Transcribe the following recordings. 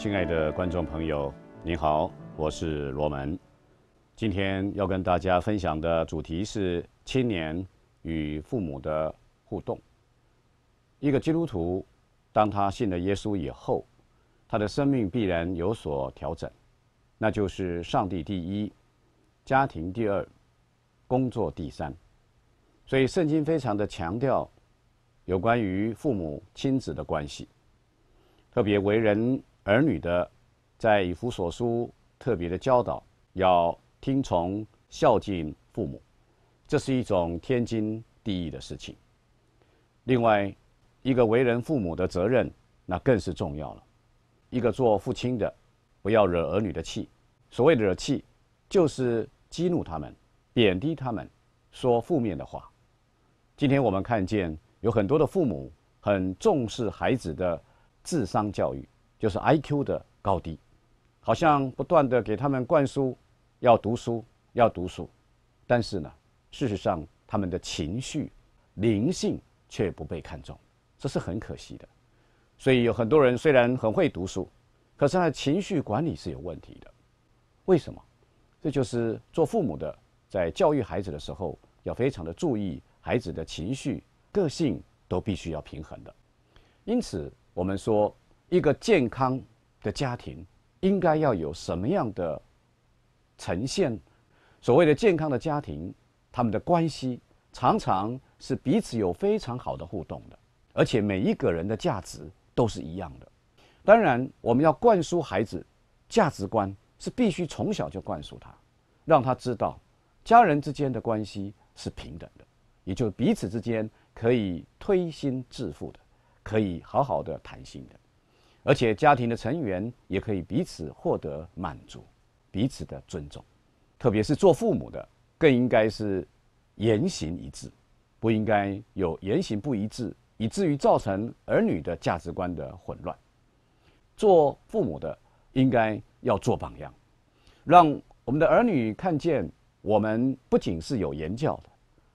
亲爱的观众朋友，您好，我是罗门。今天要跟大家分享的主题是青年与父母的互动。一个基督徒，当他信了耶稣以后，他的生命必然有所调整，那就是上帝第一，家庭第二，工作第三。所以圣经非常的强调有关于父母亲子的关系，特别为人。儿女的，在以父所书特别的教导，要听从孝敬父母，这是一种天经地义的事情。另外，一个为人父母的责任，那更是重要了。一个做父亲的，不要惹儿女的气。所谓的惹气，就是激怒他们，贬低他们，说负面的话。今天我们看见有很多的父母很重视孩子的智商教育。就是 IQ 的高低，好像不断的给他们灌输要读书，要读书，但是呢，事实上他们的情绪、灵性却不被看重，这是很可惜的。所以有很多人虽然很会读书，可是他情绪管理是有问题的。为什么？这就是做父母的在教育孩子的时候要非常的注意孩子的情绪、个性都必须要平衡的。因此，我们说。一个健康的家庭应该要有什么样的呈现？所谓的健康的家庭，他们的关系常常是彼此有非常好的互动的，而且每一个人的价值都是一样的。当然，我们要灌输孩子价值观，是必须从小就灌输他，让他知道家人之间的关系是平等的，也就是彼此之间可以推心置腹的，可以好好的谈心的。而且家庭的成员也可以彼此获得满足，彼此的尊重，特别是做父母的更应该是言行一致，不应该有言行不一致，以至于造成儿女的价值观的混乱。做父母的应该要做榜样，让我们的儿女看见我们不仅是有言教的，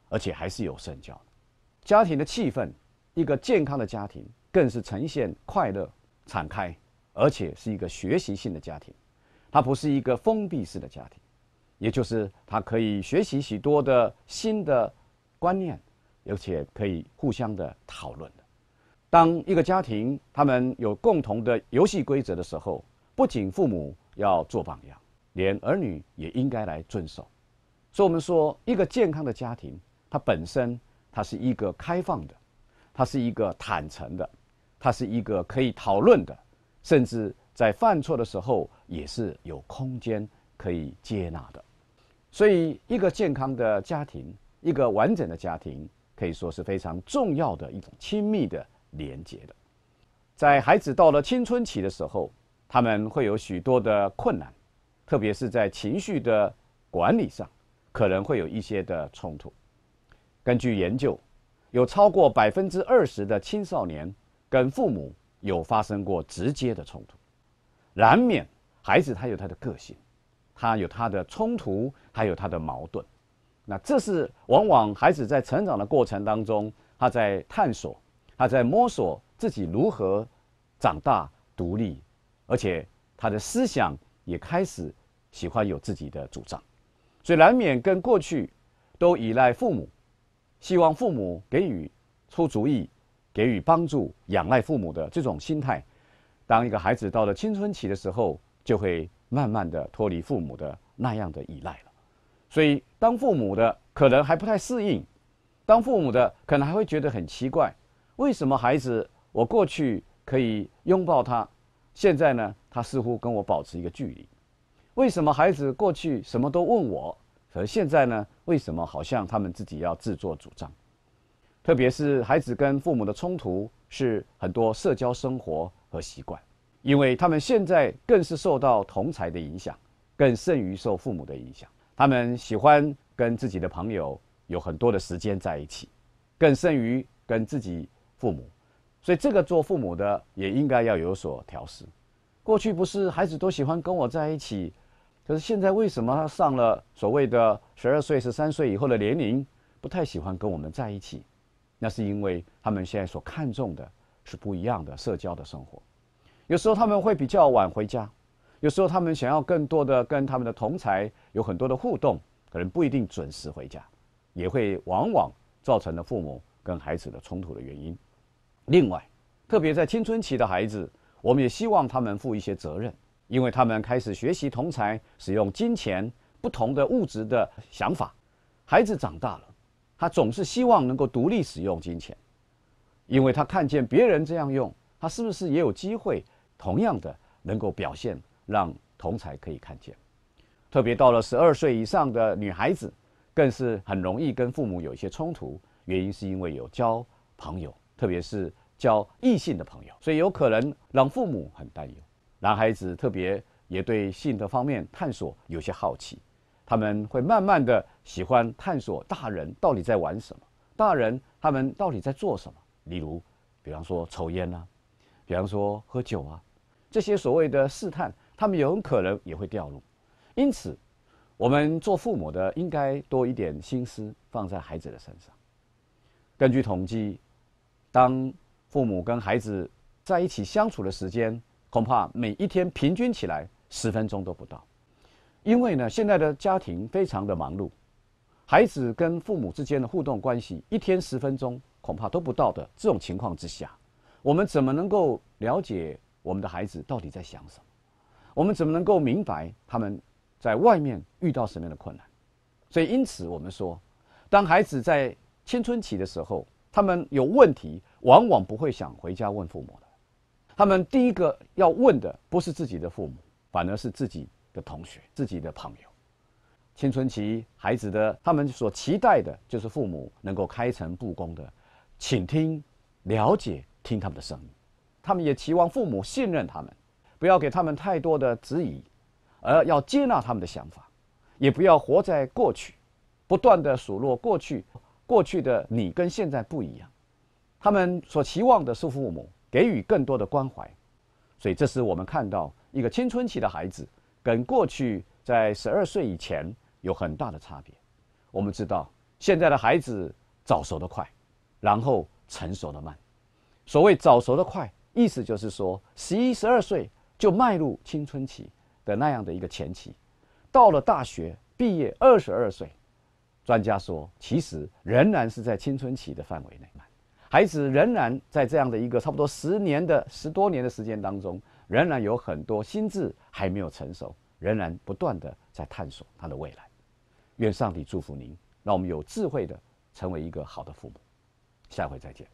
而且还是有身教的。家庭的气氛，一个健康的家庭更是呈现快乐。敞开，而且是一个学习性的家庭，它不是一个封闭式的家庭，也就是它可以学习许多的新的观念，而且可以互相的讨论的。当一个家庭他们有共同的游戏规则的时候，不仅父母要做榜样，连儿女也应该来遵守。所以，我们说一个健康的家庭，它本身它是一个开放的，它是一个坦诚的。它是一个可以讨论的，甚至在犯错的时候也是有空间可以接纳的。所以，一个健康的家庭，一个完整的家庭，可以说是非常重要的一种亲密的连接的。在孩子到了青春期的时候，他们会有许多的困难，特别是在情绪的管理上，可能会有一些的冲突。根据研究，有超过百分之二十的青少年。跟父母有发生过直接的冲突，难免孩子他有他的个性，他有他的冲突，还有他的矛盾。那这是往往孩子在成长的过程当中，他在探索，他在摸索自己如何长大独立，而且他的思想也开始喜欢有自己的主张，所以难免跟过去都依赖父母，希望父母给予出主意。给予帮助、仰赖父母的这种心态，当一个孩子到了青春期的时候，就会慢慢的脱离父母的那样的依赖了。所以，当父母的可能还不太适应，当父母的可能还会觉得很奇怪：为什么孩子我过去可以拥抱他，现在呢，他似乎跟我保持一个距离？为什么孩子过去什么都问我，可现在呢？为什么好像他们自己要自作主张？特别是孩子跟父母的冲突是很多社交生活和习惯，因为他们现在更是受到同才的影响，更甚于受父母的影响。他们喜欢跟自己的朋友有很多的时间在一起，更甚于跟自己父母。所以，这个做父母的也应该要有所调试。过去不是孩子都喜欢跟我在一起，可是现在为什么他上了所谓的十二岁、十三岁以后的年龄，不太喜欢跟我们在一起？那是因为他们现在所看重的是不一样的社交的生活，有时候他们会比较晚回家，有时候他们想要更多的跟他们的同才有很多的互动，可能不一定准时回家，也会往往造成了父母跟孩子的冲突的原因。另外，特别在青春期的孩子，我们也希望他们负一些责任，因为他们开始学习同才使用金钱、不同的物质的想法。孩子长大了。他总是希望能够独立使用金钱，因为他看见别人这样用，他是不是也有机会同样的能够表现，让同才可以看见？特别到了十二岁以上的女孩子，更是很容易跟父母有一些冲突，原因是因为有交朋友，特别是交异性的朋友，所以有可能让父母很担忧。男孩子特别也对性的方面探索有些好奇。他们会慢慢的喜欢探索大人到底在玩什么，大人他们到底在做什么？例如，比方说抽烟啊，比方说喝酒啊，这些所谓的试探，他们有可能也会掉入。因此，我们做父母的应该多一点心思放在孩子的身上。根据统计，当父母跟孩子在一起相处的时间，恐怕每一天平均起来十分钟都不到。因为呢，现在的家庭非常的忙碌，孩子跟父母之间的互动关系一天十分钟恐怕都不到的这种情况之下，我们怎么能够了解我们的孩子到底在想什么？我们怎么能够明白他们在外面遇到什么样的困难？所以，因此我们说，当孩子在青春期的时候，他们有问题，往往不会想回家问父母的，他们第一个要问的不是自己的父母，反而是自己。的同学，自己的朋友，青春期孩子的他们所期待的就是父母能够开诚布公的倾听、了解，听他们的声音。他们也期望父母信任他们，不要给他们太多的质疑，而要接纳他们的想法，也不要活在过去，不断的数落过去，过去的你跟现在不一样。他们所期望的是父母给予更多的关怀。所以，这是我们看到一个青春期的孩子。跟过去在十二岁以前有很大的差别。我们知道，现在的孩子早熟的快，然后成熟的慢。所谓早熟的快，意思就是说，十一、十二岁就迈入青春期的那样的一个前期。到了大学毕业，二十二岁，专家说，其实仍然是在青春期的范围内，孩子仍然在这样的一个差不多十年的十多年的时间当中。仍然有很多心智还没有成熟，仍然不断的在探索他的未来。愿上帝祝福您，让我们有智慧的成为一个好的父母。下回再见。